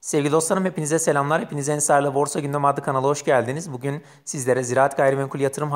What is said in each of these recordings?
Sevgili dostlarım hepinize selamlar. Hepiniz Ensar'la Borsa Gündem adlı kanala hoş geldiniz. Bugün sizlere Ziraat Gayrimenkul Yatırım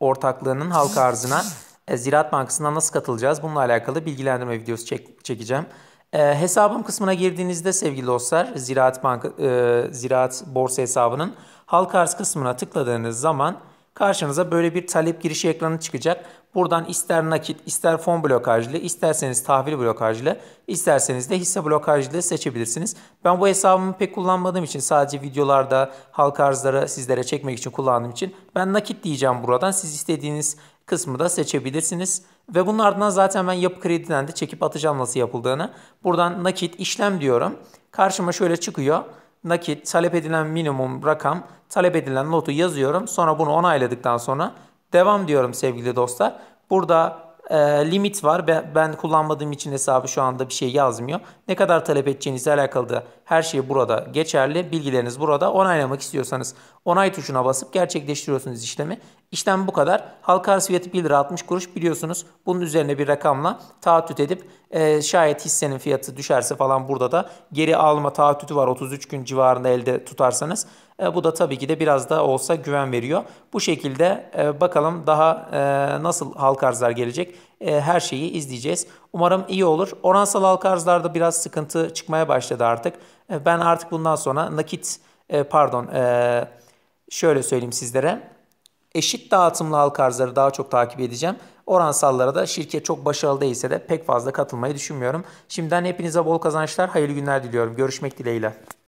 Ortaklığı'nın halka arzına e, Ziraat Bankası'ndan nasıl katılacağız? Bununla alakalı bilgilendirme videosu çek çekeceğim. E, hesabım kısmına girdiğinizde sevgili dostlar Ziraat Banka e, Ziraat Borsa hesabının halka arz kısmına tıkladığınız zaman Karşınıza böyle bir talep girişi ekranı çıkacak. Buradan ister nakit, ister fon blokajlı, isterseniz tahvil blokajlı, isterseniz de hisse blokajlı seçebilirsiniz. Ben bu hesabımı pek kullanmadığım için sadece videolarda halka arzlara sizlere çekmek için kullandığım için ben nakit diyeceğim buradan. Siz istediğiniz kısmı da seçebilirsiniz. Ve bunun ardından zaten ben yapı krediden de çekip atacağım nasıl yapıldığını. Buradan nakit işlem diyorum. Karşıma şöyle çıkıyor nakit, talep edilen minimum rakam, talep edilen notu yazıyorum. Sonra bunu onayladıktan sonra devam diyorum sevgili dostlar. Burada e, limit var. Ben, kullanmadığım için hesabı şu anda bir şey yazmıyor. Ne kadar talep edeceğinizle alakalı da her şey burada geçerli. Bilgileriniz burada. Onaylamak istiyorsanız onay tuşuna basıp gerçekleştiriyorsunuz işlemi. İşlem bu kadar. Halka arz fiyatı 1 lira 60 kuruş biliyorsunuz. Bunun üzerine bir rakamla taahhüt edip e, şayet hissenin fiyatı düşerse falan burada da geri alma taahhütü var 33 gün civarında elde tutarsanız. E, bu da tabii ki de biraz da olsa güven veriyor. Bu şekilde e, bakalım daha e, nasıl halka arzlar gelecek e, her şeyi izleyeceğiz. Umarım iyi olur. Oransal halka arzlarda biraz sıkıntı çıkmaya başladı artık. E, ben artık bundan sonra nakit e, pardon e, şöyle söyleyeyim sizlere. Eşit dağıtımlı halka arzları daha çok takip edeceğim. Oransallara da şirket çok başarılı değilse de pek fazla katılmayı düşünmüyorum. Şimdiden hepinize bol kazançlar, hayırlı günler diliyorum. Görüşmek dileğiyle.